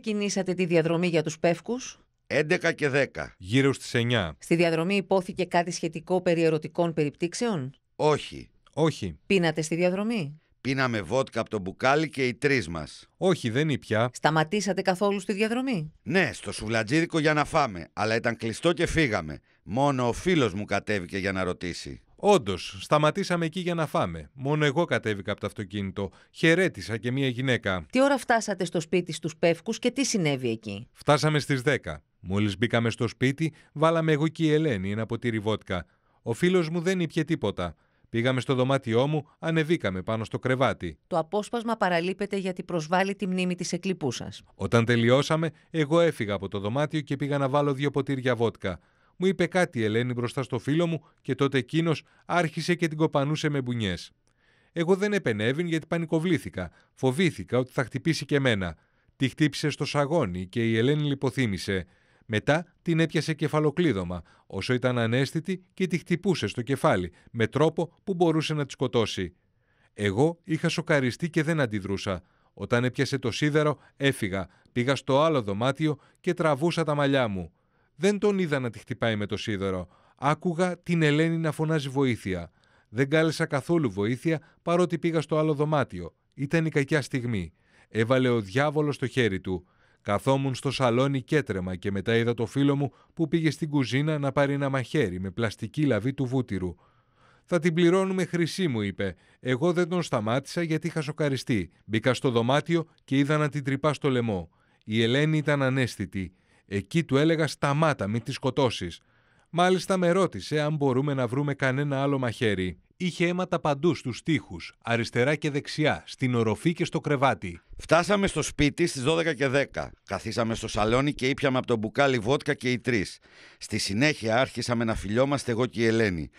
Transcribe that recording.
Κινήσατε τη διαδρομή για τους πεύκους. 11 και 10. Γύρω στις 9. Στη διαδρομή υπόθηκε κάτι σχετικό περί ερωτικών περιπτύξεων. Όχι. Όχι. Πίνατε στη διαδρομή. Πίναμε βότκα από το μπουκάλι και οι τρεις μας. Όχι, δεν ήπια. Σταματήσατε καθόλου στη διαδρομή. Ναι, στο σουβλατζίδικο για να φάμε, αλλά ήταν κλειστό και φύγαμε. Μόνο ο φίλος μου κατέβηκε για να ρωτήσει. Όντως, σταματήσαμε εκεί για να φάμε. Μόνο εγώ κατέβηκα από το αυτοκίνητο. Χαιρέτησα και μία γυναίκα. Τι ώρα φτάσατε στο σπίτι στους Πεύκους και τι συνέβη εκεί. Φτάσαμε στις 10. Μόλις μπήκαμε στο σπίτι, βάλαμε εγώ και η Ελένη ένα ποτήρι βότκα. Ο φίλος μου δεν ήπια τίποτα. Πήγαμε στο δωμάτιό μου, ανεβήκαμε πάνω στο κρεβάτι. Το απόσπασμα παραλείπεται γιατί προσβάλλει τη μνήμη της εκλειπού σας. Όταν τελειώσαμε, εγώ έφυγα από το δωμάτιο και πήγα να βάλω δύο ποτήρια βότκα μου είπε κάτι η Ελένη μπροστά στο φίλο μου και τότε εκείνος άρχισε και την κοπανούσε με μπουνιές. Εγώ δεν επενέβην γιατί πανικοβλήθηκα. Φοβήθηκα ότι θα χτυπήσει και εμένα. Τη χτύπησε στο σαγόνι και η Ελένη λιποθύμησε. Μετά την έπιασε κεφαλοκλείδωμα, όσο ήταν ανέστητη και τη χτυπούσε στο κεφάλι, με τρόπο που μπορούσε να τη σκοτώσει. Εγώ είχα σοκαριστεί και δεν αντιδρούσα. Όταν έπιασε το σίδερο, έφυγα, πήγα στο άλλο δωμάτιο και τραβούσα τα μαλλιά μου. Δεν τον είδα να τη χτυπάει με το σίδερο. Άκουγα την Ελένη να φωνάζει βοήθεια. Δεν κάλεσα καθόλου βοήθεια παρότι πήγα στο άλλο δωμάτιο. Ήταν η κακιά στιγμή. Έβαλε ο διάβολος το χέρι του. Καθόμουν στο σαλόνι κέτρεμα και μετά είδα το φίλο μου που πήγε στην κουζίνα να πάρει ένα μαχαίρι με πλαστική λαβή του βούτυρου. Θα την πληρώνουμε χρυσή, μου είπε. Εγώ δεν τον σταμάτησα γιατί είχα σοκαριστεί. Μπήκα στο δωμάτιο και είδα να την τρυπά στο λαιμό. Η Ελένη ήταν ανέστητη. Εκεί του έλεγα σταμάτα, μην τη σκοτώσεις. Μάλιστα με ρώτησε αν μπορούμε να βρούμε κανένα άλλο μαχαίρι. Είχε αίματα παντού στους τοίχους, αριστερά και δεξιά, στην οροφή και στο κρεβάτι. Φτάσαμε στο σπίτι στις 12 και 10. Καθίσαμε στο σαλόνι και ήπιαμε από τον μπουκάλι βότκα και οι τρεις. Στη συνέχεια άρχισαμε να φιλιόμαστε εγώ και η Ελένη.